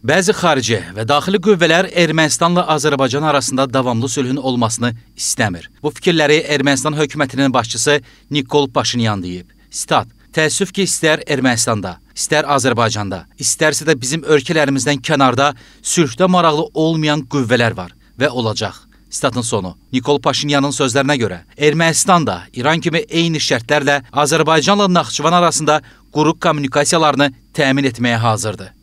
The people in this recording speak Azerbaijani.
Bəzi xarici və daxili qüvvələr Ermənistanla Azərbaycan arasında davamlı sülhün olmasını istəmir. Bu fikirləri Ermənistan hökumətinin başçısı Nikol Paşinyan deyib. Sitat: Təəssüf ki, istər Ermənistanda, istər Azərbaycanda, istərsə də bizim ölkələrimizdən kənarda sülhdə maraqlı olmayan qüvvələr var və olacaq. Statın sonu. Nikol Paşinyanın sözlərinə görə, Ermənistan da İran kimi eyni şərtlərlə Azərbaycanla Naxçıvan arasında quruq kommunikasiyalarını təmin etməyə hazırdır.